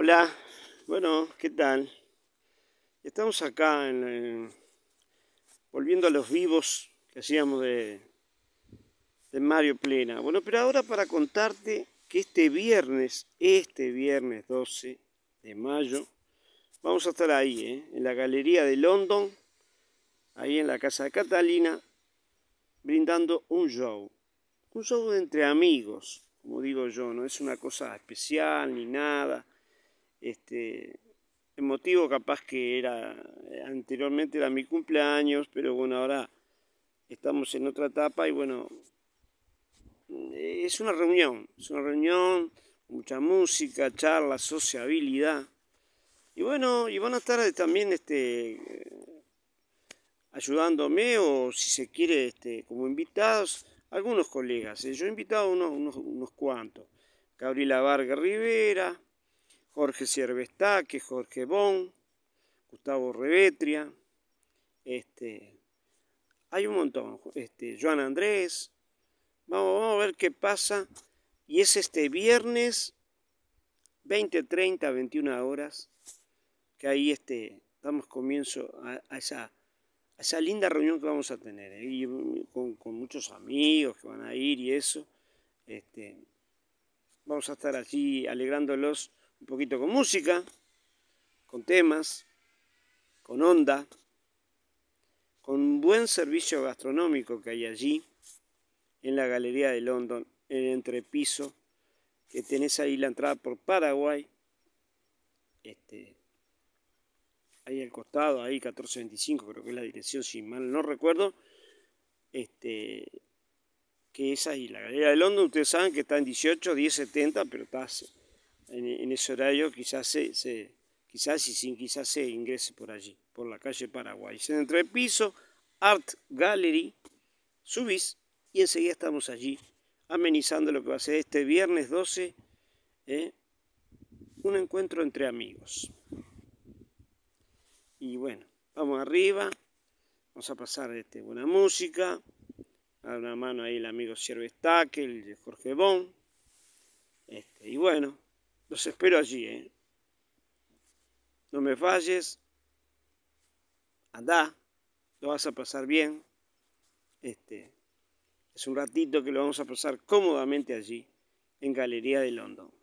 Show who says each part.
Speaker 1: Hola, bueno, ¿qué tal? Estamos acá en, volviendo a los vivos que hacíamos de, de Mario Plena. Bueno, pero ahora para contarte que este viernes, este viernes 12 de mayo, vamos a estar ahí, ¿eh? en la Galería de London, ahí en la Casa de Catalina, brindando un show. Un show entre amigos, como digo yo, no es una cosa especial ni nada este, el motivo capaz que era, eh, anteriormente era mi cumpleaños, pero bueno, ahora estamos en otra etapa y bueno, es una reunión, es una reunión, mucha música, charla, sociabilidad. Y bueno, y van a estar también este, ayudándome o si se quiere este, como invitados algunos colegas. Eh. Yo he invitado unos, unos cuantos. Gabriela Vargas Rivera, Jorge Ciervestaque, Jorge Bon, Gustavo Revetria, este, hay un montón, este, Joan Andrés, vamos, a ver qué pasa, y es este viernes 20, 30, 21 horas, que ahí este, damos comienzo a, esa esa linda reunión que vamos a tener, ¿eh? mm, con, muchos amigos que van a ir y eso. Este, vamos a estar allí alegrándolos un poquito con música, con temas, con onda, con un buen servicio gastronómico que hay allí en la Galería de London, en el entrepiso, que tenés ahí la entrada por Paraguay, este, ahí al costado, ahí 1425 creo que es la dirección, si mal no recuerdo, este, que es ahí, la Galería de London, ustedes saben que está en 18, 10, pero está en, ese horario quizás se, quizás y sin quizás se ingrese por allí, por la calle Paraguay. En el piso. Art Gallery, subís y enseguida estamos allí amenizando lo que va a ser este viernes 12, eh, un encuentro entre amigos. Y bueno, vamos arriba, vamos a pasar este, buena música, a una mano ahí el amigo Siervo Stack, el Jorge Bon, este, y bueno, los espero allí, ¿eh? No me falles. Andá. Lo vas a pasar bien. Este, es un ratito que lo vamos a pasar cómodamente allí, en Galería de London.